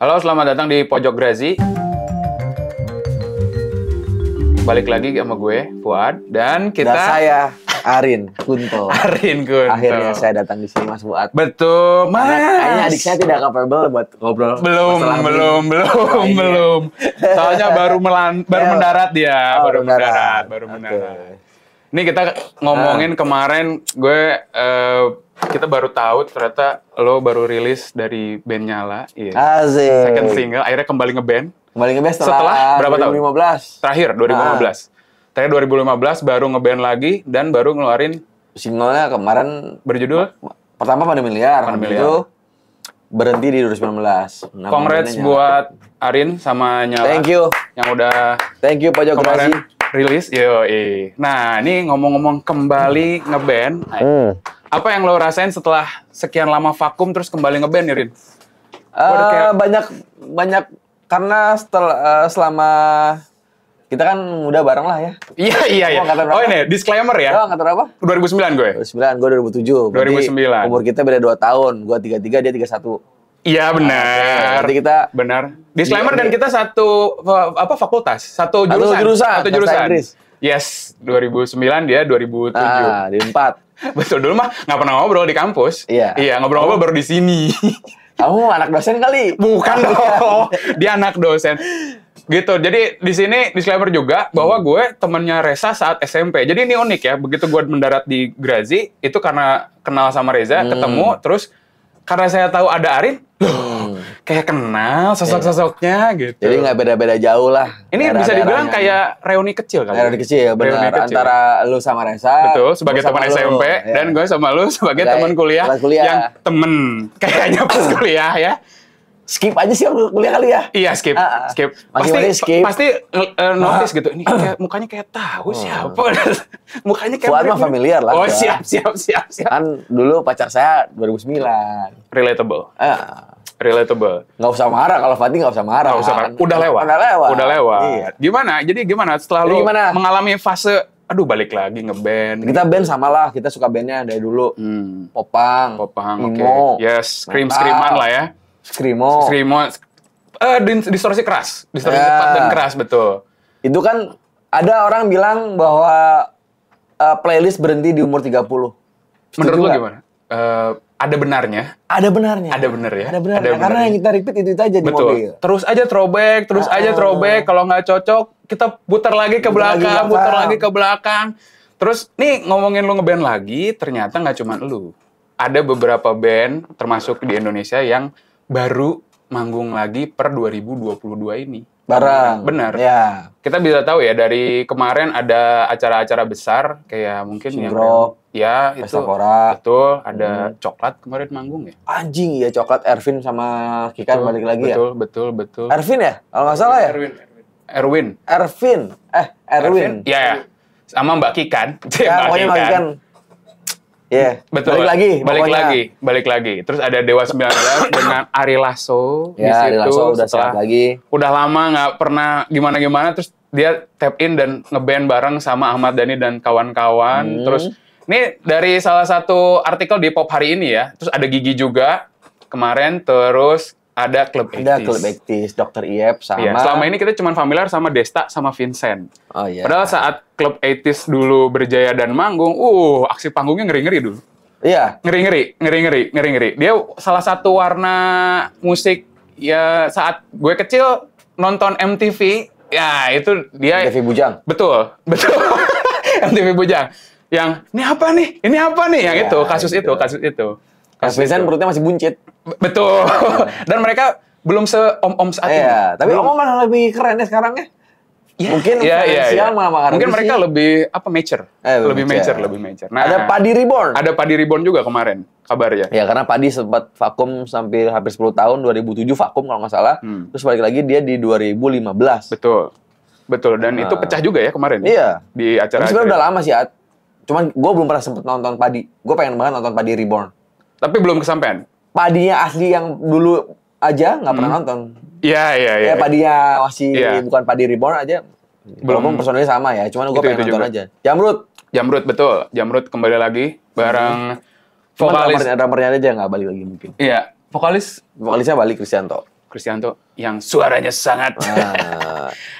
Halo, selamat datang di Pojok Grazi. Balik lagi sama gue, Fuad. Dan kita... Dan saya, Arin Kunto. Arin Kunto. Akhirnya saya datang di sini, Mas Fuad. Betul, Mas. kayaknya adik saya tidak capable buat ngobrol. Belum, belum, ini. belum, oh, iya. belum. Soalnya baru melan, baru ya. mendarat dia. Oh, baru mendarat. mendarat. Baru mendarat. Ini kita ah. ngomongin kemarin gue... Uh, kita baru tahu ternyata lo baru rilis dari band Nyala. Iya. Asik. Second single, akhirnya kembali ngeband. Kembali ngeband setelah, setelah berapa 2015. tahun? Terakhir 2015. Nah. Terakhir 2015 baru ngeband lagi dan baru ngeluarin singlenya kemarin berjudul pertama pada miliar. Pada miliar. Itu berhenti di 2019. Nah, Congrats buat Arin sama Nyala. Thank you. Yang udah Thank you Pak Rilis, yo. Nah, ini ngomong-ngomong kembali ngeband. Hmm apa yang lo rasain setelah sekian lama vakum terus kembali ngeband ya, Rin? Uh, kayak... banyak banyak karena setel, uh, selama kita kan muda bareng lah ya. Iya iya iya. Oh, ini disclaimer ya. Oh, angkatan apa? 2009 gue. 2009, gue 2007. 2009. umur kita beda 2 tahun. Gue 33, dia 31. Iya benar. Nanti kita benar. Disclaimer dan kita satu eh, apa fakultas, satu jurusan. Satu jurusan. Satu jurusan. Yes, 2009 dia 2007. Ah, di 4. Betul dulu mah nggak pernah ngobrol di kampus. Iya. Iya ngobrol-ngobrol baru di sini. Kamu anak dosen kali? Bukan iya. dong. Dia anak dosen. Gitu. Jadi di sini disclaimer juga bahwa hmm. gue temennya Reza saat SMP. Jadi ini unik ya. Begitu gue mendarat di Grazi itu karena kenal sama Reza, hmm. ketemu, terus karena saya tahu ada Arin, hmm kayak kenal sosok-sosoknya gitu. Jadi nggak beda-beda jauh lah. Ini bisa dibilang kayak reuni kecil kan Reuni kecil, ya benar. Reuni kecil. Antara lu sama Reza. Betul, sebagai teman SMP lu. Iya. dan gue sama lu sebagai iya, teman kuliah, kuliah yang temen kayaknya pas kuliah ya. Skip aja sih kuliah kali ya. Iya skip, uh, skip. Pasti skip. pasti uh, notice ah. gitu. Ini kayak, mukanya kayak tahu siapa. mukanya kayak. Fuad mah familiar lah. Oh siap siap siap siap. Kan dulu pacar saya 2009. Relatable. Uh relatable. Nggak usah marah kalau Fatih nggak usah marah. Nggak usah marah. Udah lewat. Udah lewat. Udah lewat. Iya. Gimana? Jadi gimana setelah Jadi lu gimana? mengalami fase aduh balik lagi ngeband. Kita band sama lah, kita suka bandnya dari dulu. Hmm. Popang. Popang, oke. Okay. Yes, scream-screaman lah ya. Screamo. Screamo. Eh, distorsi keras. Distorsi yeah. cepat dan keras, betul. Itu kan ada orang bilang bahwa uh, playlist berhenti di umur 30. Setuju Menurut lu gimana? Uh, ada benarnya. Ada benarnya. Ada benar ya. Ada benarnya. Ada benarnya. Karena ya. yang kita repeat itu, itu aja di Betul. mobil. Terus aja throwback, terus ah. aja ah, throwback. Ah. Kalau nggak cocok, kita putar lagi ke belakang, lagi putar lagi ke belakang. Terus nih ngomongin lu ngeband lagi, ternyata nggak cuma lu. Ada beberapa band termasuk di Indonesia yang baru manggung lagi per 2022 ini bareng. Benar. Ya. Kita bisa tahu ya dari kemarin ada acara-acara besar kayak mungkin yang ya, ya itu betul ada hmm. coklat kemarin manggung ya. Anjing ya coklat Ervin sama Kikan betul, balik lagi betul, ya. Betul betul betul. Ervin ya? Kalau nggak salah ya. Erwin. Erwin. Ervin. Eh Erwin. Ervin. Ya, ya. Sama Mbak Kikan. Ya, Mbak Kikan. Mbak Kikan Iya. Yeah. Betul. Balik lagi. Balik pokoknya. lagi. Balik lagi. Terus ada Dewa 19 dengan Ari Lasso ya, di situ. Lasso udah setelah, lagi. Udah lama nggak pernah gimana-gimana terus dia tap in dan ngeband bareng sama Ahmad Dhani dan kawan-kawan. Hmm. Terus ini dari salah satu artikel di Pop hari ini ya. Terus ada Gigi juga kemarin terus ada klub Ektis. Ada klub Ektis, Dokter Iep iya, sama. Iya, selama ini kita cuma familiar sama Desta sama Vincent. Oh iya. Padahal saat klub Ektis dulu berjaya dan manggung, uh aksi panggungnya ngeri-ngeri dulu. Iya. Ngeri-ngeri, ngeri-ngeri, ngeri-ngeri. Dia salah satu warna musik ya saat gue kecil nonton MTV, ya itu dia MTV Bujang. Betul, betul. MTV Bujang. Yang ini apa nih? Ini apa nih? Yang ya, itu, kasus itu, itu kasus itu. Kasus Vincent perutnya masih buncit. Betul. Dan mereka belum se om om saat iya, ini. tapi om om malah lebih keren ya sekarang ya. Yeah, mungkin yeah, yeah, yeah. malah Mungkin mereka lebih apa mature. Eh, lebih mature, mature lebih mature. Nah, ada padi reborn. Ada padi reborn juga kemarin kabar Ya iya, karena padi sempat vakum sampai hampir 10 tahun 2007 vakum kalau nggak salah. Hmm. Terus balik lagi dia di 2015. Betul. Betul dan nah. itu pecah juga ya kemarin. Iya. Di acara. Sebenarnya udah lama sih, Cuman gue belum pernah sempet nonton padi. Gue pengen banget nonton padi reborn. Tapi belum kesampaian padinya asli yang dulu aja nggak pernah hmm. nonton. Iya iya iya. Ya, ya, ya. Eh, padinya masih ya. bukan padi reborn aja. Belum Walaupun personalnya sama ya, cuman gue pengen itu nonton juga. aja. Jamrut. Jamrut betul. Jamrut kembali lagi bareng hmm. vokalis. Cuman drummernya aja nggak balik lagi mungkin. Iya. Vokalis. Vokalisnya balik Kristianto. Kristianto yang suaranya sangat. Ah.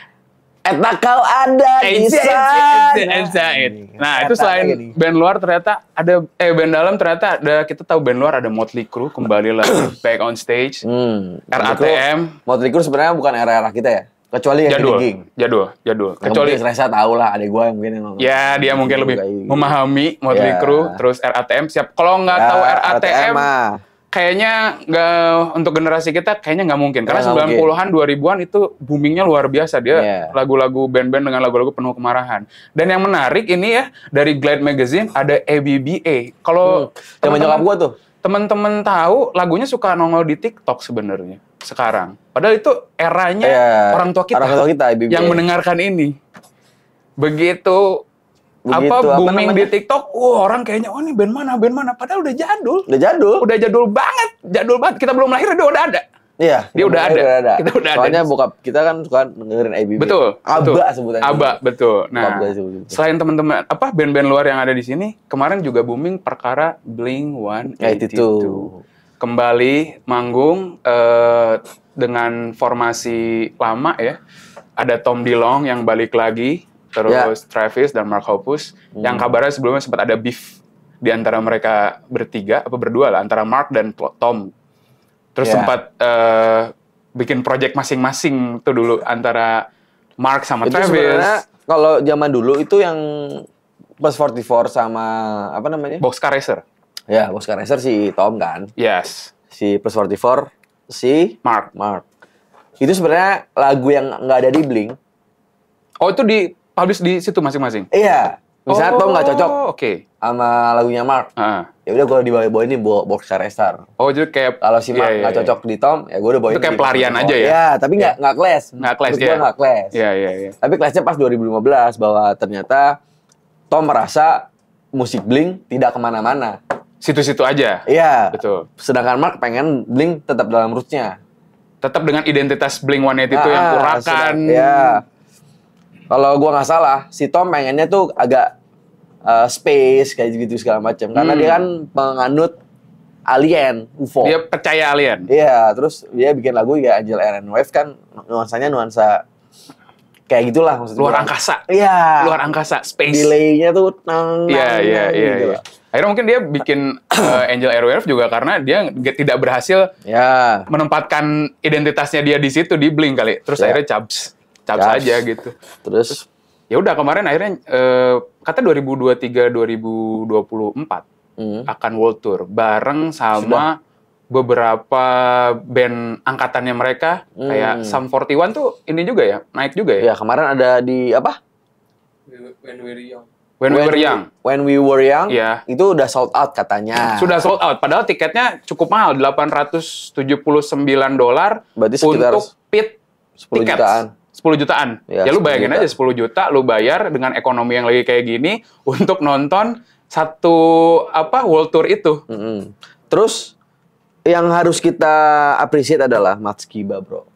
Eta kau ada di Inside. Nah, nah itu selain band luar ternyata ada eh band dalam ternyata ada kita tahu band luar ada Motley Crue kembali lagi back on stage. Hmm. RATM. Motley Crue sebenarnya bukan era-era kita ya kecuali yang jadul, jadul, jadul, jadul. Kecuali Reza tahu lah, ada gue yang mungkin yang nonton. Ya, dia mungkin lebih memahami Motley ya. Crue, terus RATM siap. Kalau nggak ya, tahu RATM, RATM kayaknya nggak untuk generasi kita kayaknya nggak mungkin karena sembilan puluhan dua ribuan itu boomingnya luar biasa dia yeah. lagu-lagu band-band dengan lagu-lagu penuh kemarahan dan yang menarik ini ya dari Glide Magazine ada ABBA kalau hmm. zaman nyokap gua tuh teman-teman tahu lagunya suka nongol di TikTok sebenarnya sekarang padahal itu eranya yeah. orang tua kita, orang tua kita yang mendengarkan ini begitu Begitu, apa, booming apa di TikTok, wah oh, orang kayaknya oh ini band mana, band mana, padahal udah jadul. Udah jadul. Udah jadul banget, jadul banget. Kita belum lahir dia udah ada. Iya, dia udah ada. udah ada. Kita udah Soalnya ada. bokap kita kan suka dengerin ABB, Betul. Aba sebutannya. Aba, betul. Nah, gitu. selain teman-teman apa band-band luar yang ada di sini, kemarin juga booming perkara Blink 182. Kembali manggung eh, dengan formasi lama ya. Ada Tom Dilong yang balik lagi terus yeah. Travis dan Mark Hoppus hmm. yang kabarnya sebelumnya sempat ada beef di antara mereka bertiga apa berdua lah antara Mark dan Tom. Terus yeah. sempat uh, bikin project masing-masing tuh dulu antara Mark sama itu Travis. kalau zaman dulu itu yang plus 44 sama apa namanya? Boxcar Racer. Ya, Boxcar Racer si Tom kan. Yes. Si plus 44 si Mark. Mark. Itu sebenarnya lagu yang nggak ada di Blink. Oh, itu di publish di situ masing-masing. Iya. Misalnya oh, Tom nggak cocok oh. oke okay. sama lagunya Mark. Uh. Ya udah gue di bawah ini bawa Boxer Star. Oh jadi kayak kalau si iya, Mark iya, nggak yeah, yeah, cocok di Tom, ya gue udah bawain. Itu kayak pelarian aja ya. Iya, tapi nggak yeah. nggak kles. Nggak kles ya. Nggak Iya iya iya. Tapi klesnya pas 2015 bahwa ternyata Tom merasa musik Blink tidak kemana-mana. Situ-situ aja. Iya. Betul. Sedangkan Mark pengen Blink tetap dalam rootsnya. Tetap dengan identitas Blink One nah, itu yang ah, ah, kurakan. Iya kalau gua nggak salah si Tom pengennya tuh agak uh, space kayak gitu segala macam karena hmm. dia kan penganut alien UFO dia percaya alien iya terus dia bikin lagu ya Angel Air and Wave kan nuansanya nuansa kayak gitulah maksudnya luar angkasa iya luar angkasa space delaynya tuh nang iya iya iya, gitu iya. akhirnya mungkin dia bikin uh, Angel Airwave juga karena dia tidak berhasil ya. menempatkan identitasnya dia di situ di Blink kali terus ya. akhirnya cabs cap saja aja gitu. Terus ya udah kemarin akhirnya eh, kata 2023 2024 hmm. akan world tour bareng sama Sudah. beberapa band angkatannya mereka Hmm. kayak Sam 41 tuh ini juga ya, naik juga ya. ya kemarin ada di apa? When we we're young. When, We Were Young. When we were young. Ya. Itu udah sold out katanya. Sudah sold out padahal tiketnya cukup mahal 879 dolar Berarti sekitar untuk pit 10 tiket. jutaan. 10 jutaan. Ya, ya lu bayangin juta. aja 10 juta lu bayar dengan ekonomi yang lagi kayak gini untuk nonton satu apa world tour itu. Mm -hmm. Terus yang harus kita appreciate adalah Mats Kiba, Bro.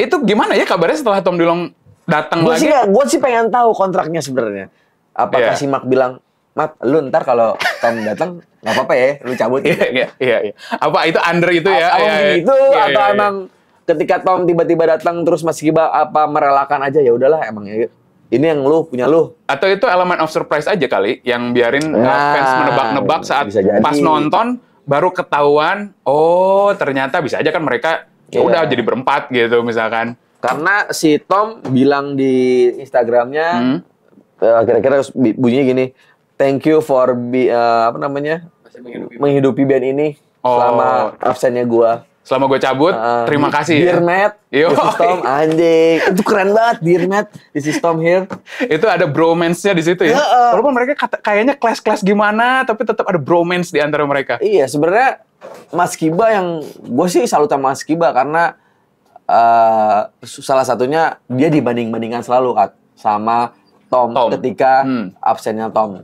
Itu gimana ya kabarnya setelah Tom Dilong datang lagi? Sih, gue sih pengen tahu kontraknya sebenarnya. Apakah yeah. si Mak bilang, "Mat, lu ntar kalau Tom datang nggak apa-apa ya, lu cabut." Iya, gitu. iya, iya. Apa itu under itu ya? Apa ya, ya, itu ya, atau ya, ya. emang ketika Tom tiba-tiba datang terus Mas Giba apa merelakan aja ya udahlah emang ya ini yang lu punya lu atau itu elemen of surprise aja kali yang biarin nah, eh, fans menebak-nebak saat bisa jadi. pas nonton baru ketahuan oh ternyata bisa aja kan mereka yeah. udah iya. jadi berempat gitu misalkan karena si Tom bilang di Instagramnya kira hmm. Eh, kira -kira bunyinya gini thank you for be, uh, apa namanya menghidupi band ini oh. selama absennya gua selama gue cabut, uh, terima kasih. Dear ya. Matt, Yo. this is Tom, anjing. Itu keren banget, Dear Matt, this is Tom here. Itu ada bromance-nya di situ ya. Uh, Walaupun mereka kata, kayaknya kelas-kelas gimana, tapi tetap ada bromance di antara mereka. Iya, sebenarnya Mas Kiba yang gue sih salut sama Mas Kiba karena uh, salah satunya dia dibanding-bandingkan selalu Kat, sama Tom, Tom. ketika hmm. absennya Tom.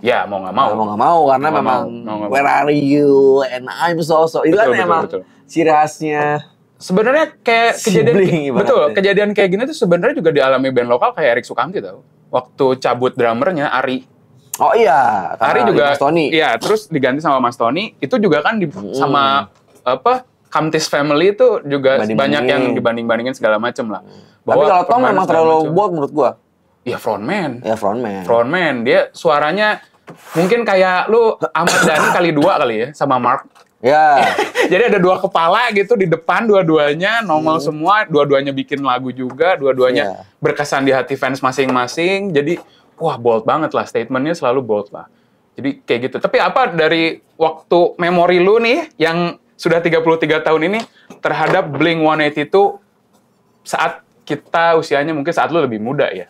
Ya mau nggak mau. Nah, mau nggak mau karena mau memang mau, mau, mau. where are you and I'm so so itu kan betul, kan betul, emang betul ciri khasnya sebenarnya kayak kejadian Sibling, betul kejadian kayak gini tuh sebenarnya juga dialami band lokal kayak Erik Sukamti tau waktu cabut drummernya Ari oh iya Ari juga Mas Tony iya terus diganti sama Mas Tony itu juga kan di, hmm. sama apa Kamtis Family itu juga Banding banyak yang dibanding bandingin segala macem lah hmm. Bahwa tapi kalau Tom memang terlalu buat menurut gua Iya frontman ya frontman frontman dia suaranya mungkin kayak lu Ahmad Dhani kali dua kali ya sama Mark Ya. Jadi ada dua kepala gitu di depan dua-duanya normal hmm. semua, dua-duanya bikin lagu juga, dua-duanya ya. berkesan di hati fans masing-masing. Jadi wah bold banget lah statementnya selalu bold lah. Jadi kayak gitu. Tapi apa dari waktu memori lu nih yang sudah 33 tahun ini terhadap Blink Eight itu saat kita usianya mungkin saat lu lebih muda ya?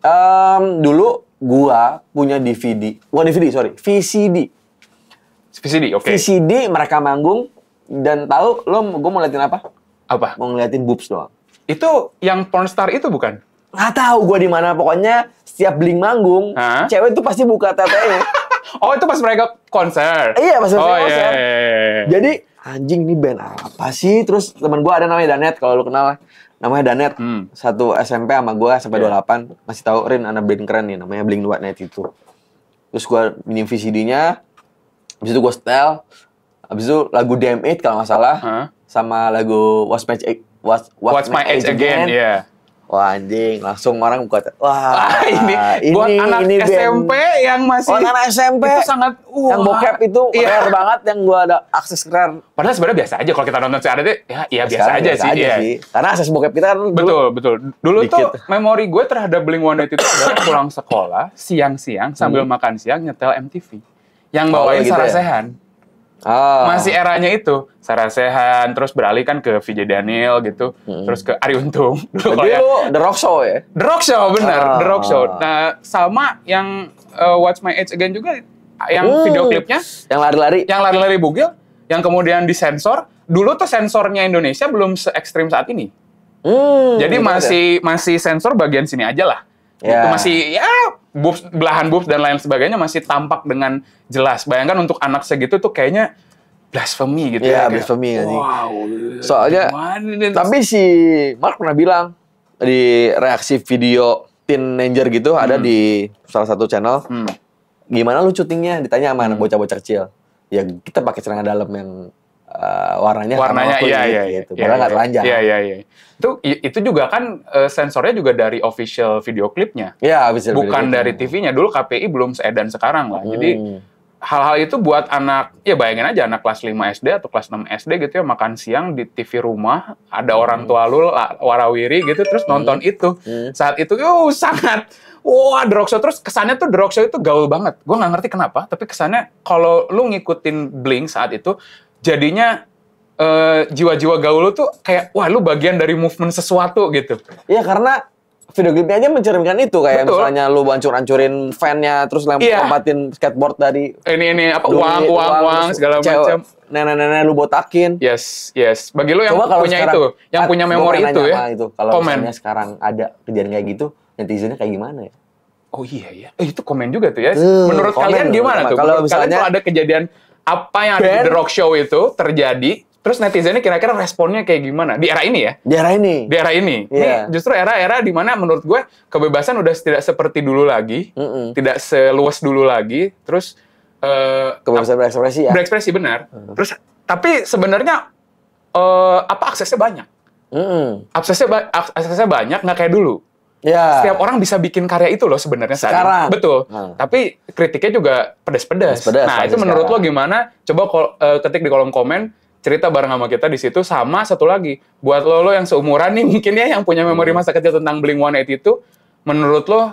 Um, dulu gua punya DVD, bukan DVD sorry, VCD VCD, oke. Okay. VCD mereka manggung dan tahu lo gue mau liatin apa? Apa? Mau ngeliatin boobs doang. Itu yang pornstar itu bukan? Nggak tahu gue di mana. Pokoknya setiap bling manggung, ha? cewek itu pasti buka tete. oh itu pas mereka konser? Iya pas mereka oh, iya, konser. Yeah, yeah, yeah. Iya. Jadi anjing nih band apa sih? Terus teman gue ada namanya Danet kalau lo kenal Namanya Danet, hmm. satu SMP sama gue sampai yeah. 28. Masih tahu Rin, anak band keren nih namanya dua net itu. Terus gue minum VCD-nya, abis itu gue setel. abis itu lagu Damn It kalau nggak salah. Huh? Sama lagu What's My, What's, What's, What's My, Age, Age Again. Again. Yeah. Wah anjing, langsung orang buka wah ah, ini, ini buat anak ini SMP band. yang masih buat anak SMP itu sangat Uh, yang bokep itu iya. rare banget yang gue ada akses keren Padahal sebenarnya biasa aja kalau kita nonton ya, ya sekarang itu ya iya biasa, biasa aja, biasa sih, aja ya. sih. Karena akses bokep kita kan dulu, betul betul. Dulu dikit. tuh memori gue terhadap Blink One itu adalah pulang sekolah siang-siang sambil hmm. makan siang nyetel MTV. Yang oh, bawain oh, gitu sarasehan. Ya? Oh. Masih eranya itu, Sarasehan, terus beralih kan ke Vijay Daniel gitu, hmm. terus ke Ari Untung. Dulu ya. The Rock Show ya? The Rock Show, benar, oh. Ah. The Rock Show. Nah, sama yang uh, eh, Watch My Age Again juga, yang hmm. video klipnya. Yang lari-lari. Yang lari-lari bugil, yang kemudian disensor. Dulu tuh sensornya Indonesia belum se ekstrim saat ini. Hmm, Jadi ya? masih ada. masih sensor bagian sini aja lah. Yeah. Itu ya. masih ya boobs, belahan boobs dan lain sebagainya masih tampak dengan jelas. Bayangkan untuk anak segitu tuh kayaknya blasphemy gitu yeah, ya. Iya, blasphemy kayak, Wow. Eh, Soalnya tapi si Mark pernah bilang di reaksi video teenager gitu hmm. ada di salah satu channel. Hmm. Gimana lu syutingnya? Ditanya sama anak hmm. bocah-bocah kecil. Ya kita pakai celana dalam yang uh, warnanya warnanya iya, iya, gitu. Iya, Padahal iya, nggak iya, telanjang. Iya, iya, iya. Itu itu juga kan uh, sensornya juga dari official video klipnya. Iya, official Bukan video dari TV-nya. Dulu KPI belum seedan sekarang lah. Hmm. Jadi hal-hal itu buat anak, ya bayangin aja anak kelas 5 SD atau kelas 6 SD gitu ya makan siang di TV rumah, ada hmm. orang tua lu warawiri gitu terus hmm. nonton itu. Hmm. Saat itu oh sangat wah drog terus kesannya tuh drog itu gaul banget. Gue nggak ngerti kenapa, tapi kesannya kalau lu ngikutin bling saat itu jadinya eh, jiwa-jiwa uh, gaul lu tuh kayak wah lu bagian dari movement sesuatu gitu. Iya karena video klipnya aja mencerminkan itu kayak Betul. misalnya lu hancur-hancurin fannya terus lempar yeah. lempatin skateboard dari ini ini apa uang uang uang, uang segala macam. Nenek-nenek lu botakin. Yes, yes. Bagi lu yang Coba punya sekarang, itu, yang punya memori itu ya. Itu, kalau komen. misalnya sekarang ada kejadian kayak gitu, netizennya kayak gimana ya? Oh iya ya. Eh, itu komen juga tuh ya. Uh, Menurut kalian gimana tuh? Kalau misalnya kalian ada kejadian apa yang ada di The Rock Show itu terjadi Terus netizennya kira-kira responnya kayak gimana? Di era ini ya? Di era ini. Di era ini. Yeah. Ini iya. justru era-era di mana menurut gue kebebasan udah tidak seperti dulu lagi, mm -mm. tidak seluas dulu lagi. Terus uh, kebebasan berekspresi ya. Berekspresi benar. Mm. Terus tapi sebenarnya uh, apa aksesnya banyak? Mm -hmm. Aksesnya ba aksesnya banyak nggak kayak dulu. Yeah. Setiap orang bisa bikin karya itu loh sebenarnya sekarang. Saat, betul. Hmm. Tapi kritiknya juga pedas-pedas. Nah, itu menurut lo gimana? Coba kol, eh, ketik di kolom komen cerita bareng sama kita di situ sama satu lagi buat lo lo yang seumuran nih mungkin ya yang punya memori hmm. masa kecil tentang Blink 182 itu menurut lo uh,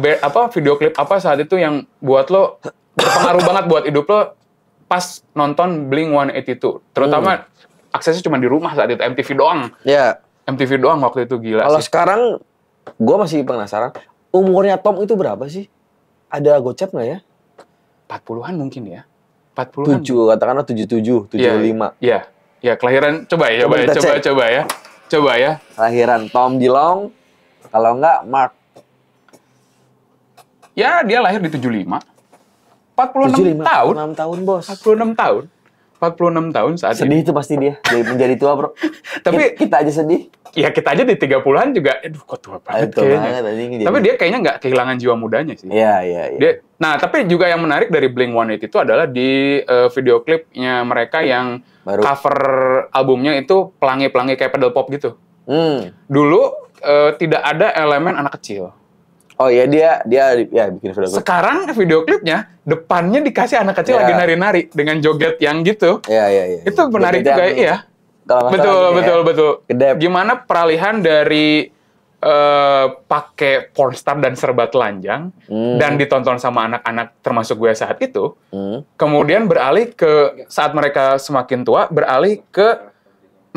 be, apa video klip apa saat itu yang buat lo berpengaruh banget buat hidup lo pas nonton Blink 182 terutama hmm. aksesnya cuma di rumah saat itu MTV doang. Iya. Yeah. MTV doang waktu itu gila Kalau sekarang gue masih penasaran umurnya Tom itu berapa sih? Ada gocap nggak ya? 40-an mungkin ya. 40-an. 7, katakanlah 77, 75. Iya, Yeah, Ya, iya, iya, kelahiran, coba ya, coba, ya, coba ya, coba, cek. coba ya. Coba ya. Kelahiran Tom Dilong, kalau enggak Mark. Ya, dia lahir di 75. 46 75, tahun. 46 tahun, Bos. 46 tahun. 46 tahun saat sedih ini. itu pasti dia, jadi menjadi tua bro. Tapi kita, kita aja sedih. Ya kita aja di 30-an juga, aduh kok tua banget aduh, kayaknya. Banget, jadi... tapi dia kayaknya nggak kehilangan jiwa mudanya sih. Iya, iya, iya. Dia, nah tapi juga yang menarik dari Blink-182 itu adalah di uh, video klipnya mereka yang Baru. cover albumnya itu pelangi-pelangi kayak pedal pop gitu. Hmm. Dulu uh, tidak ada elemen anak kecil. Oh iya dia dia ya bikin video klip. Sekarang video klipnya depannya dikasih anak kecil yeah. lagi iya. nari-nari dengan joget yang gitu. Iya iya iya. Itu menarik juga iya. ya betul betul ya. betul. Kedep. Gimana peralihan dari uh, pakai pornstar dan serba telanjang hmm. dan ditonton sama anak-anak termasuk gue saat itu. Hmm. Kemudian beralih ke saat mereka semakin tua beralih ke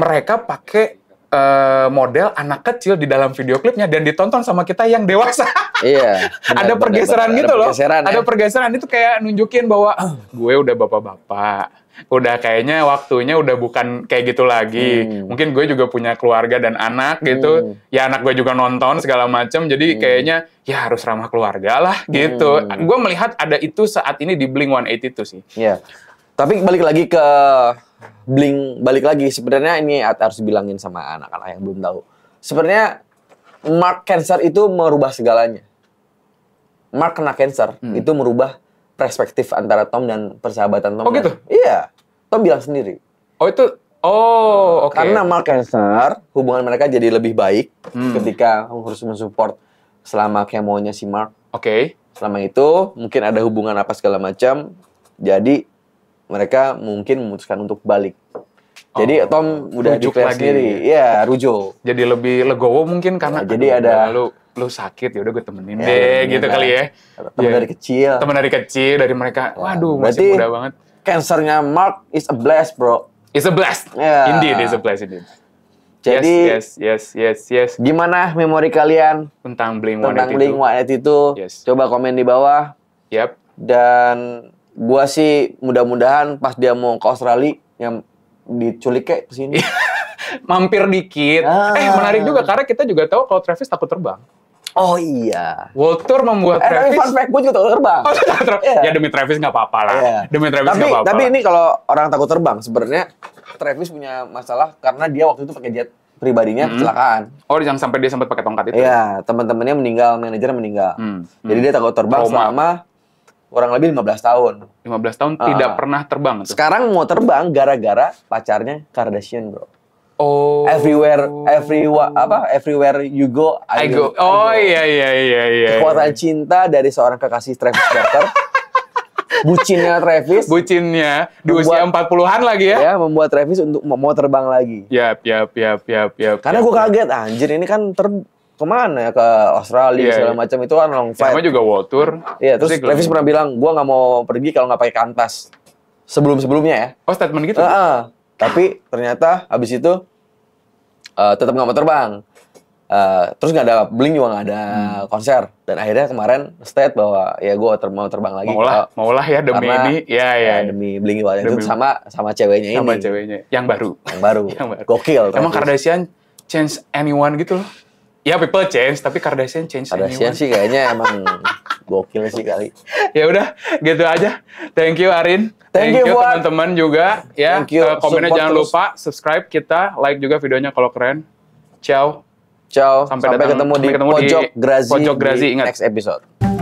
mereka pakai Eh, model anak kecil di dalam video klipnya dan ditonton sama kita yang dewasa. Iya. Benar, ada pergeseran benar, benar, gitu ada loh. Pergeseran, ya? Ada pergeseran itu kayak nunjukin bahwa ah, gue udah bapak-bapak. Udah kayaknya waktunya udah bukan kayak gitu lagi. Hmm. Mungkin gue juga punya keluarga dan anak gitu. Hmm. Ya anak gue juga nonton segala macam. Jadi hmm. kayaknya ya harus ramah keluarga lah gitu. Hmm. Gue melihat ada itu saat ini di Blink 182 sih. Iya. Tapi balik lagi ke bling balik lagi sebenarnya ini harus bilangin sama anak-anak yang belum tahu. Sebenarnya Mark Cancer itu merubah segalanya. Mark kena cancer hmm. itu merubah perspektif antara Tom dan persahabatan Tom. Oh gitu? dan, gitu? Iya. Tom bilang sendiri. Oh itu Oh, Okay. Karena Mark Cancer hubungan mereka jadi lebih baik hmm. ketika harus mensupport selama kemonya si Mark. Oke. Okay. Selama itu mungkin ada hubungan apa segala macam. Jadi mereka mungkin memutuskan untuk balik. Jadi oh, Tom udah rujuk lagi. sendiri, ya rujuk. Jadi lebih legowo mungkin karena ya, jadi ada lu lu sakit ya udah gue temenin ya, deh temenin gitu kali ya. Temen ya. dari kecil. Temen dari kecil dari mereka. Waduh Berarti masih muda banget. Kansernya Mark is a blast, bro. Is a blast. Yeah. Indeed, is a blast indeed. Jadi yes, yes, yes, yes. Gimana memori kalian tentang bling One Tentang itu? Yes. Coba komen di bawah. Yap. Dan Gua sih mudah-mudahan pas dia mau ke Australia yang diculik kayak sini. Mampir dikit. Eh, ah. Eh menarik juga karena kita juga tahu kalau Travis takut terbang. Oh iya. World Tour membuat eh, Travis. Fun fact, gue juga takut terbang. Oh, takut terbang. Yeah. Ya demi Travis gak apa-apa lah. Yeah. Demi Travis gak apa-apa. Tapi ini kalau orang takut terbang, sebenarnya Travis punya masalah karena dia waktu itu pakai jet pribadinya -hmm. kecelakaan. Oh, yang sampai dia sempat pakai tongkat itu? Iya, teman-temannya meninggal, manajernya meninggal. -hmm. Jadi dia takut terbang Trauma. selama kurang lebih 15 tahun. 15 tahun uh, tidak pernah terbang tuh. Sekarang mau terbang gara-gara pacarnya Kardashian, Bro. Oh. Everywhere, everywhere apa? Everywhere you go, I, I go. Oh I go. Oh, iya iya iya iya. Kekuatan iya. cinta dari seorang kekasih Travis Barker. bucinnya Travis. Bucinnya di membuat, usia 40-an lagi ya. Ya, membuat Travis untuk mau terbang lagi. Yap, yap, yap, yap, yap. Karena yep, gue kaget, anjir ini kan ter kemana ya ke Australia yeah, segala yeah. macam itu kan long flight. Sama juga world tour. Iya, yeah, terus Levis pernah bilang gua nggak mau pergi kalau nggak pakai kantas. Sebelum-sebelumnya ya. Oh, statement gitu. Heeh. Uh -uh. Tapi ternyata habis itu uh, eh, tetap nggak mau terbang. Uh, terus nggak ada bling juga nggak ada hmm. konser dan akhirnya kemarin state bahwa ya gue ter mau terbang lagi maulah mau eh, maulah ya demi ini iya, ya ya, ya demi bling juga itu sama sama ceweknya sama ini sama ceweknya yang baru yang baru, yang baru. gokil emang Kardashian change anyone gitu loh Ya people change, tapi Kardashian change Kardashian anyone. sih kayaknya emang gokil sih kali. Ya udah, gitu aja. Thank you Arin. Thank, Thank you teman-teman juga ya. Thank you. Uh, komennya jangan terus. lupa, subscribe kita, like juga videonya kalau keren. Ciao. Ciao. Sampai, Sampai datang, ketemu di pojok di Grazi. Pojok Grazi ingat. Next episode.